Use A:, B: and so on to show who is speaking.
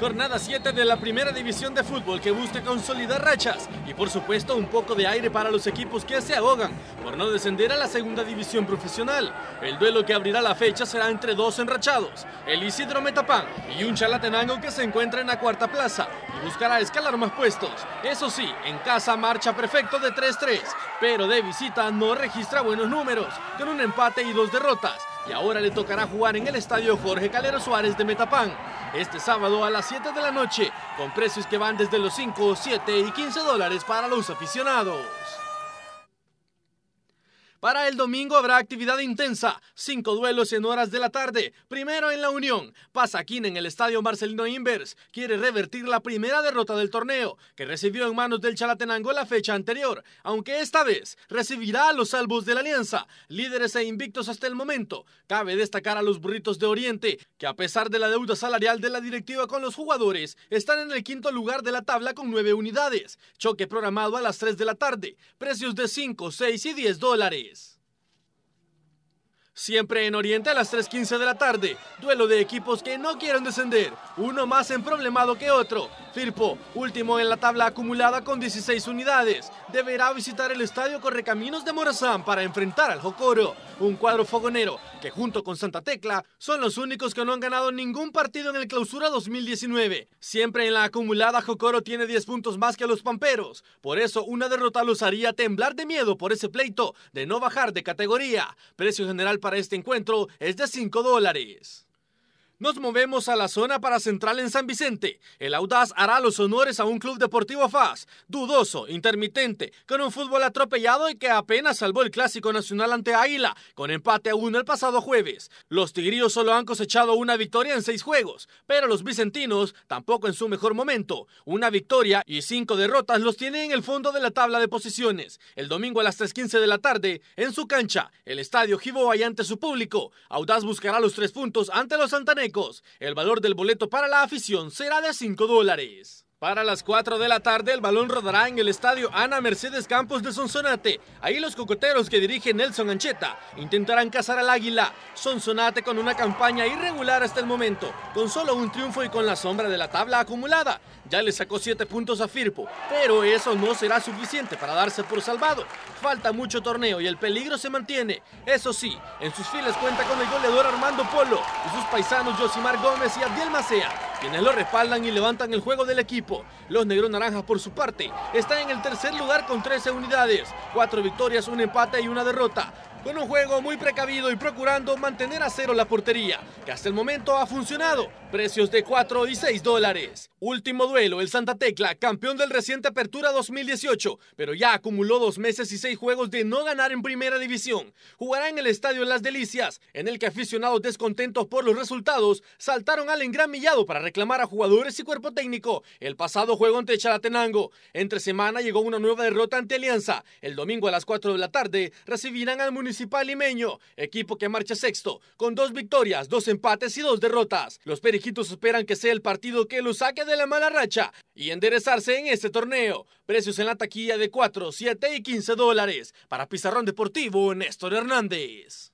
A: Jornada 7 de la primera división de fútbol que busca consolidar rachas y por supuesto un poco de aire para los equipos que se ahogan por no descender a la segunda división profesional. El duelo que abrirá la fecha será entre dos enrachados, el Isidro Metapán y un Chalatenango que se encuentra en la cuarta plaza y buscará escalar más puestos. Eso sí, en casa marcha perfecto de 3-3 pero de visita no registra buenos números, con un empate y dos derrotas, y ahora le tocará jugar en el estadio Jorge Calero Suárez de Metapán, este sábado a las 7 de la noche, con precios que van desde los 5, 7 y 15 dólares para los aficionados. Para el domingo habrá actividad intensa, cinco duelos en horas de la tarde. Primero en la Unión, Pasaquín en el Estadio Marcelino Invers quiere revertir la primera derrota del torneo que recibió en manos del Chalatenango la fecha anterior, aunque esta vez recibirá a los salvos de la Alianza, líderes e invictos hasta el momento. Cabe destacar a los burritos de Oriente, que a pesar de la deuda salarial de la directiva con los jugadores, están en el quinto lugar de la tabla con nueve unidades. Choque programado a las 3 de la tarde, precios de 5, 6 y 10 dólares. Siempre en Oriente a las 3.15 de la tarde, duelo de equipos que no quieren descender, uno más emproblemado que otro, Firpo, último en la tabla acumulada con 16 unidades, deberá visitar el estadio Correcaminos de Morazán para enfrentar al Jocoro, un cuadro fogonero que junto con Santa Tecla son los únicos que no han ganado ningún partido en el Clausura 2019. Siempre en la acumulada Jocoro tiene 10 puntos más que los Pamperos, por eso una derrota los haría temblar de miedo por ese pleito de no bajar de categoría. Precio general para este encuentro es de 5 dólares. Nos movemos a la zona para Central en San Vicente. El Audaz hará los honores a un club deportivo FAS, dudoso, intermitente, con un fútbol atropellado y que apenas salvó el Clásico Nacional ante Águila, con empate a uno el pasado jueves. Los tigríos solo han cosechado una victoria en seis juegos, pero los vicentinos tampoco en su mejor momento. Una victoria y cinco derrotas los tiene en el fondo de la tabla de posiciones. El domingo a las 3.15 de la tarde, en su cancha, el Estadio Jivo hay ante su público, Audaz buscará los tres puntos ante los santanecos el valor del boleto para la afición será de 5 dólares. Para las 4 de la tarde, el balón rodará en el estadio Ana Mercedes Campos de Sonsonate. Ahí los cocoteros que dirige Nelson Ancheta intentarán cazar al águila. Sonsonate con una campaña irregular hasta el momento, con solo un triunfo y con la sombra de la tabla acumulada. Ya le sacó 7 puntos a Firpo, pero eso no será suficiente para darse por salvado. Falta mucho torneo y el peligro se mantiene. Eso sí, en sus filas cuenta con el goleador Armando Polo y sus paisanos Josimar Gómez y Abdiel Macea quienes lo respaldan y levantan el juego del equipo. Los negro-naranjas, por su parte, están en el tercer lugar con 13 unidades, 4 victorias, un empate y una derrota con un juego muy precavido y procurando mantener a cero la portería, que hasta el momento ha funcionado. Precios de 4 y 6 dólares. Último duelo, el Santa Tecla, campeón del reciente Apertura 2018, pero ya acumuló dos meses y seis juegos de no ganar en primera división. Jugará en el Estadio Las Delicias, en el que aficionados descontentos por los resultados saltaron al engramillado para reclamar a jugadores y cuerpo técnico. El pasado juego ante Chalatenango. Entre semana llegó una nueva derrota ante Alianza. El domingo a las 4 de la tarde recibirán al municipio Municipal Limeño, equipo que marcha sexto, con dos victorias, dos empates y dos derrotas. Los perijitos esperan que sea el partido que los saque de la mala racha y enderezarse en este torneo. Precios en la taquilla de 4, 7 y 15 dólares. Para Pizarrón Deportivo, Néstor Hernández.